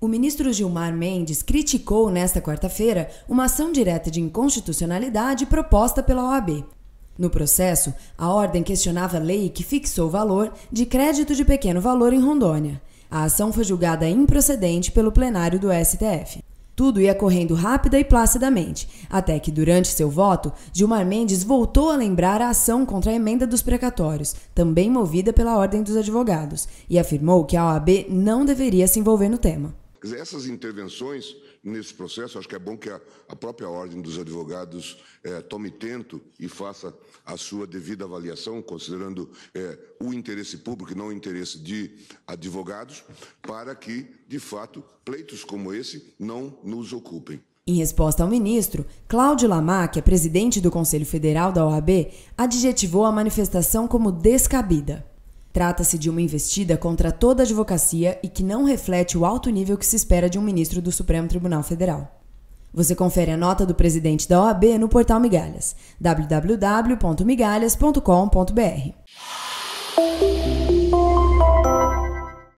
O ministro Gilmar Mendes criticou nesta quarta-feira uma ação direta de inconstitucionalidade proposta pela OAB. No processo, a ordem questionava a lei que fixou o valor de crédito de pequeno valor em Rondônia. A ação foi julgada improcedente pelo plenário do STF. Tudo ia correndo rápida e placidamente, até que, durante seu voto, Gilmar Mendes voltou a lembrar a ação contra a emenda dos precatórios, também movida pela Ordem dos Advogados, e afirmou que a OAB não deveria se envolver no tema essas intervenções nesse processo, acho que é bom que a, a própria Ordem dos Advogados é, tome tento e faça a sua devida avaliação, considerando é, o interesse público e não o interesse de advogados, para que, de fato, pleitos como esse não nos ocupem. Em resposta ao ministro, Cláudio Lamac, é presidente do Conselho Federal da OAB, adjetivou a manifestação como descabida. Trata-se de uma investida contra toda a advocacia e que não reflete o alto nível que se espera de um ministro do Supremo Tribunal Federal. Você confere a nota do presidente da OAB no portal Migalhas, www.migalhas.com.br.